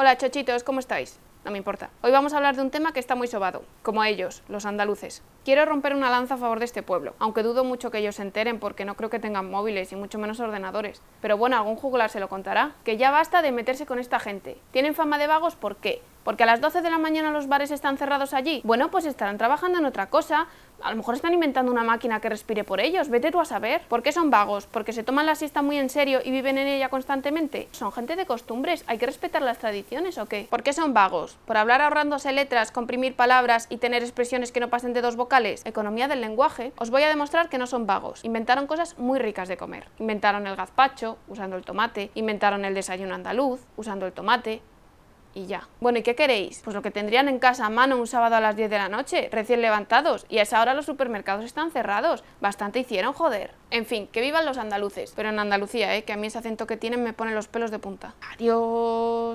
Hola chochitos, ¿cómo estáis? No me importa. Hoy vamos a hablar de un tema que está muy sobado, como ellos, los andaluces. Quiero romper una lanza a favor de este pueblo, aunque dudo mucho que ellos se enteren porque no creo que tengan móviles y mucho menos ordenadores. Pero bueno, algún juglar se lo contará, que ya basta de meterse con esta gente. Tienen fama de vagos, ¿por qué? porque a las 12 de la mañana los bares están cerrados allí. Bueno, pues estarán trabajando en otra cosa, a lo mejor están inventando una máquina que respire por ellos, vete tú a saber. ¿Por qué son vagos? ¿Porque se toman la siesta muy en serio y viven en ella constantemente? Son gente de costumbres, ¿hay que respetar las tradiciones o qué? ¿Por qué son vagos? ¿Por hablar ahorrándose letras, comprimir palabras y tener expresiones que no pasen de dos vocales? Economía del lenguaje. Os voy a demostrar que no son vagos. Inventaron cosas muy ricas de comer. Inventaron el gazpacho, usando el tomate. Inventaron el desayuno andaluz, usando el tomate y ya. Bueno, ¿y qué queréis? Pues lo que tendrían en casa a mano un sábado a las 10 de la noche, recién levantados, y a esa hora los supermercados están cerrados. Bastante hicieron, joder. En fin, que vivan los andaluces. Pero en Andalucía, ¿eh? que a mí ese acento que tienen me pone los pelos de punta. Adiós.